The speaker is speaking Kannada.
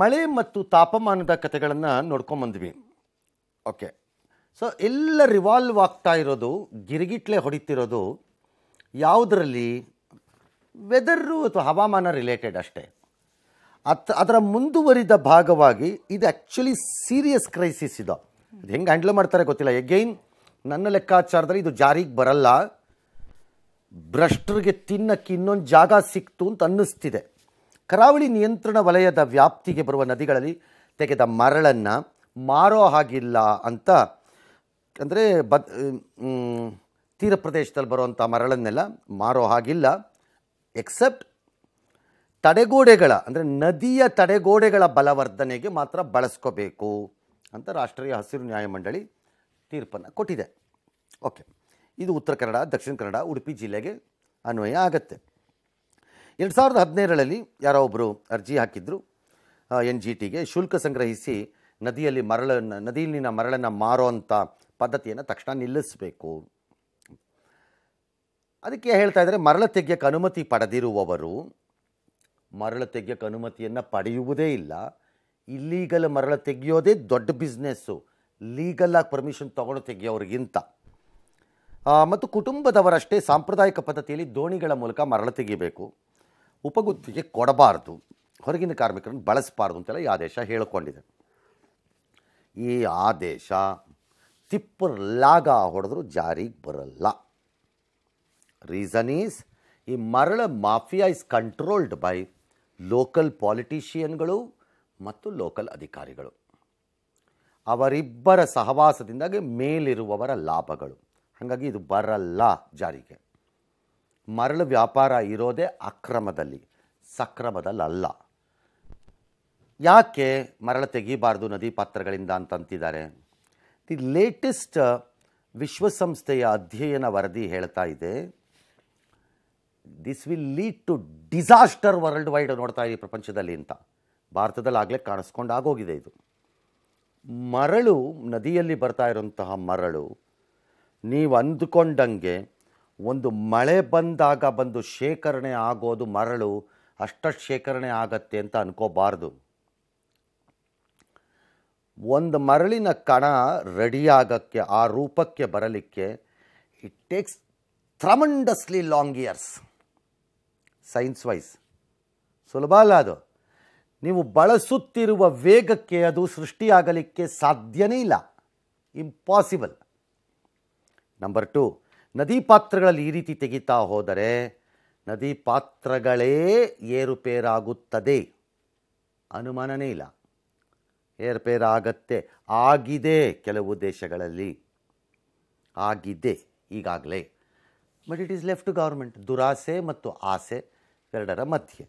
ಮಳೆ ಮತ್ತು ತಾಪಮಾನದ ಕಥೆಗಳನ್ನು ನೋಡ್ಕೊಂಬಂದ್ವಿ ಓಕೆ ಸೊ ಎಲ್ಲ ರಿವಾಲ್ವ್ ಆಗ್ತಾ ಇರೋದು ಗಿರಿಗಿಟ್ಲೆ ಹೊಡಿತಿರೋದು ಯಾವುದರಲ್ಲಿ ವೆದರು ಅಥವಾ ಹವಾಮಾನ ರಿಲೇಟೆಡ್ ಅಷ್ಟೇ ಅತ್ ಅದರ ಮುಂದುವರಿದ ಭಾಗವಾಗಿ ಇದು ಆ್ಯಕ್ಚುಲಿ ಸೀರಿಯಸ್ ಕ್ರೈಸಿಸ್ ಇದು ಇದು ಹೆಂಗೆ ಹ್ಯಾಂಡಲ್ ಮಾಡ್ತಾರೆ ಗೊತ್ತಿಲ್ಲ ಎಗೈನ್ ನನ್ನ ಲೆಕ್ಕಾಚಾರದಲ್ಲಿ ಇದು ಜಾರಿಗೆ ಬರಲ್ಲ ಭ್ರಷ್ಟರಿಗೆ ತಿನ್ನಕ್ಕೆ ಇನ್ನೊಂದು ಜಾಗ ಸಿಕ್ತು ಅಂತ ಅನ್ನಿಸ್ತಿದೆ ಕರಾವಳಿ ನಿಯಂತ್ರಣ ವಲಯದ ವ್ಯಾಪ್ತಿಗೆ ಬರುವ ನದಿಗಳಲ್ಲಿ ತೆಗೆದ ಮರಳನ್ನು ಮಾರೋ ಹಾಗಿಲ್ಲ ಅಂತ ಅಂದರೆ ಬದ್ ತೀರ ಪ್ರದೇಶದಲ್ಲಿ ಬರುವಂಥ ಮರಳನ್ನೆಲ್ಲ ಮಾರೋ ಹಾಗಿಲ್ಲ ಎಕ್ಸೆಪ್ಟ್ ತಡೆಗೋಡೆಗಳ ಅಂದರೆ ನದಿಯ ತಡೆಗೋಡೆಗಳ ಬಲವರ್ಧನೆಗೆ ಮಾತ್ರ ಬಳಸ್ಕೋಬೇಕು ಅಂತ ರಾಷ್ಟ್ರೀಯ ಹಸಿರು ನ್ಯಾಯಮಂಡಳಿ ತೀರ್ಪನ್ನು ಕೊಟ್ಟಿದೆ ಓಕೆ ಇದು ಉತ್ತರ ಕನ್ನಡ ದಕ್ಷಿಣ ಕನ್ನಡ ಉಡುಪಿ ಜಿಲ್ಲೆಗೆ ಅನ್ವಯ ಆಗತ್ತೆ ಎರಡು ಸಾವಿರದ ಹದಿನೇಳರಲ್ಲಿ ಯಾರೋ ಒಬ್ಬರು ಅರ್ಜಿ ಹಾಕಿದ್ರು ಎನ್ ಜಿ ಟಿಗೆ ಶುಲ್ಕ ಸಂಗ್ರಹಿಸಿ ನದಿಯಲ್ಲಿ ಮರಳನ್ನು ನದಿಯಲ್ಲಿನ ಮರಳನ್ನು ಮಾರೋ ಅಂಥ ಪದ್ಧತಿಯನ್ನು ತಕ್ಷಣ ನಿಲ್ಲಿಸಬೇಕು ಅದಕ್ಕೆ ಹೇಳ್ತಾ ಇದ್ದಾರೆ ಮರಳ ತೆಗೆಯಕ್ಕೆ ಅನುಮತಿ ಪಡೆದಿರುವವರು ಮರಳ ತೆಗ್ಯಕ್ಕೆ ಅನುಮತಿಯನ್ನು ಪಡೆಯುವುದೇ ಇಲ್ಲ ಇಲ್ಲೀಗಲ್ ಮರಳ ತೆಗೆಯೋದೇ ದೊಡ್ಡ ಬಿಸ್ನೆಸ್ಸು ಲೀಗಲಾಗಿ ಪರ್ಮಿಷನ್ ತೊಗೊಂಡು ತೆಗೆಯೋರಿಗಿಂತ ಮತ್ತು ಕುಟುಂಬದವರಷ್ಟೇ ಸಾಂಪ್ರದಾಯಿಕ ಪದ್ಧತಿಯಲ್ಲಿ ದೋಣಿಗಳ ಮೂಲಕ ಮರಳ ತೆಗಿಬೇಕು ಉಪಗುತ್ತಿಗೆ ಕೊಡಬಾರ್ದು ಹೊರಗಿನ ಕಾರ್ಮಿಕರನ್ನು ಬಳಸಬಾರ್ದು ಅಂತೆಲ್ಲ ಈ ಆದೇಶ ಹೇಳಿಕೊಂಡಿದೆ ಈ ಆದೇಶ ತಿಪ್ಪರ್ಲಾಗ ಹೊಡೆದ್ರು ಜಾರಿಗೆ ಬರಲ್ಲ ರೀಸನ್ ಈಸ್ ಈ ಮರಳ mafia is controlled by local ಪಾಲಿಟಿಷಿಯನ್ಗಳು ಮತ್ತು ಲೋಕಲ್ ಅಧಿಕಾರಿಗಳು ಅವರಿಬ್ಬರ ಸಹವಾಸದಿಂದಾಗಿ ಮೇಲಿರುವವರ ಲಾಭಗಳು ಹಾಗಾಗಿ ಇದು ಬರಲ್ಲ ಜಾರಿಗೆ ಮರಳು ವ್ಯಾಪಾರ ಇರೋದೇ ಅಕ್ರಮದಲ್ಲಿ ಸಕ್ರಮದಲ್ಲಲ್ಲ ಯಾಕೆ ಮರಳು ತೆಗಿಬಾರ್ದು ನದಿ ಪಾತ್ರಗಳಿಂದ ಅಂತಂತಿದ್ದಾರೆ ದಿ ಲೇಟೆಸ್ಟ್ ವಿಶ್ವಸಂಸ್ಥೆಯ ಅಧ್ಯಯನ ವರದಿ ಹೇಳ್ತಾ ಇದೆ this will lead to disaster world wide ನೋಡ್ತಾ ಇದ್ದೀವಿ ಪ್ರಪಂಚದಲ್ಲಿ ಅಂತ ಭಾರತದಲ್ಲಿ ಆಗಲೇ ಕಾಣಿಸ್ಕೊಂಡು ಆಗೋಗಿದೆ ಇದು ಮರಳು ನದಿಯಲ್ಲಿ ಬರ್ತಾ ಇರುವಂತಹ ಮರಳು ನೀವು ಅಂದುಕೊಂಡಂಗೆ ಒಂದು ಮಳೆ ಬಂದಾಗ ಬಂದು ಶೇಖರಣೆ ಆಗೋದು ಮರಳು ಅಷ್ಟಷ್ಟು ಶೇಖರಣೆ ಆಗತ್ತೆ ಅಂತ ಅನ್ಕೋಬಾರ್ದು ಒಂದು ಮರಳಿನ ಕಣ ರೆಡಿಯಾಗಕ್ಕೆ ಆ ರೂಪಕ್ಕೆ ಬರಲಿಕ್ಕೆ it takes tremendously long years science wise ಸುಲಭ ಅಲ್ಲ ಅದು ನೀವು ಬಳಸುತ್ತಿರುವ ವೇಗಕ್ಕೆ ಅದು ಸೃಷ್ಟಿಯಾಗಲಿಕ್ಕೆ ಸಾಧ್ಯನೇ ಇಲ್ಲ ಇಂಪಾಸಿಬಲ್ ನಂಬರ್ ಟು ನದಿ ಪಾತ್ರಗಳಲ್ಲಿ ಈ ರೀತಿ ತೆಗಿತಾ ಹೋದರೆ ನದಿ ಪಾತ್ರಗಳೇ ಏರುಪೇರಾಗುತ್ತದೆ ಅನುಮಾನನೇ ಇಲ್ಲ ಏರುಪೇರಾಗತ್ತೆ ಆಗಿದೆ ಕೆಲವು ದೇಶಗಳಲ್ಲಿ ಆಗಿದೆ ಈಗಾಗಲೇ but it is left government ದುರಾಸೆ ಮತ್ತು ಆಸೆ ಎರಡರ ಮಧ್ಯೆ